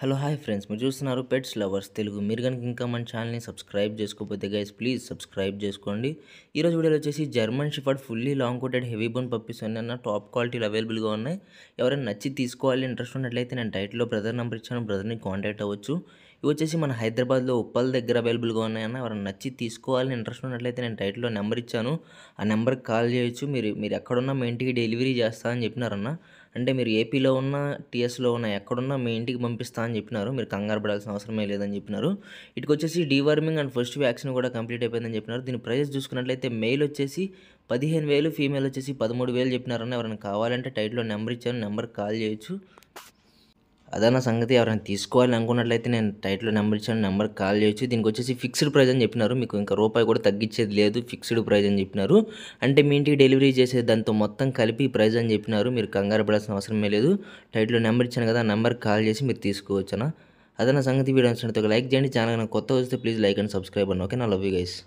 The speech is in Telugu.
హలో హాయ్ ఫ్రెండ్స్ మీరు చూస్తున్నారు పెట్స్ లవర్స్ తెలుగు మీరు కనుక ఇంకా మన ఛానల్ని సబ్స్క్రైబ్ చేసుకోకపోతే గైస్ ప్లీజ్ సబ్స్క్రైబ్ చేసుకోండి ఈరోజు వీడియోలో వచ్చేసి German shepherd fully long coated heavy bone puppies అన్న టాప్ క్వాలిటీలు అవైలబుల్గా ఉన్నాయి ఎవరైనా నచ్చి తీసుకోవాలి ఇంట్రెస్ట్ ఉన్నట్లయితే నేను డైట్లో బ్రదర్ నెంబర్ ఇచ్చాను బ్రదర్ని కాంటాక్ట్ అవ్వచ్చు ఇవి వచ్చేసి మన హైదరాబాద్లో ఉప్పల్ దగ్గర అవైలబుల్గా ఉన్నాయన్న ఎవరైనా నచ్చి తీసుకోవాలని ఇంట్రెస్ట్ ఉన్నట్లయితే నేను టైట్లో నెంబర్ ఇచ్చాను ఆ నెంబర్కి కాల్ చేయొచ్చు మీరు మీరు ఎక్కడున్నా మీ ఇంటికి డెలివరీ చేస్తా అని చెప్పినారన్న అంటే మీరు ఏపీలో ఉన్న టీఎస్లో ఉన్న ఎక్కడున్నా మీ ఇంటికి పంపిస్తా అని చెప్పినారు మీరు కంగారు పడాల్సిన అవసరమే లేదని చెప్పినారు ఇటుకు వచ్చేసి డీవర్మింగ్ అండ్ ఫస్ట్ వ్యాక్సిన్ కూడా కంప్లీట్ అయిపోయిందని చెప్పినారు దీని ప్రైస్ చూసుకున్నట్లయితే మెయిల్ వచ్చేసి పదిహేను వేలు ఫీమేల్ వచ్చేసి పదమూడు వేలు చెప్పినారన్న ఎవరైనా కావాలంటే టైట్లో నెంబర్ ఇచ్చాను నెంబర్కి కాల్ చేయొచ్చు అదన సంగతి ఎవరైనా తీసుకోవాలి అనుకున్నట్లయితే నేను టైట్లో నెంబర్ ఇచ్చాను నెంబర్ కాల్ చేయొచ్చు దీనికి వచ్చేసి ఫిక్స్డ్ ప్రైస్ అని చెప్పినారు మీకు ఇంకా రూపాయి కూడా తగ్గించేది లేదు ఫిక్స్డ్ ప్రైస్ అని చెప్పినారు అంటే మీ ఇంటికి డెలివరీ చేసే దాంతో మొత్తం కలిపి ప్రైస్ అని చెప్పినారు మీరు కంగారు పడాల్సిన అవసరమే లేదు టైట్లో నెంబర్ ఇచ్చాను కదా నెంబర్ కాల్ చేసి మీరు తీసుకోవచ్చునా అదన సంగతి వీడియో నచ్చినట్టు లైక్ చేయండి ఛానల్ కొత్త వస్తే ప్లీజ్ లైక్ అండ్ సబ్స్క్రైబ్ అండి ఓకే నా లవ్ యూ గైస్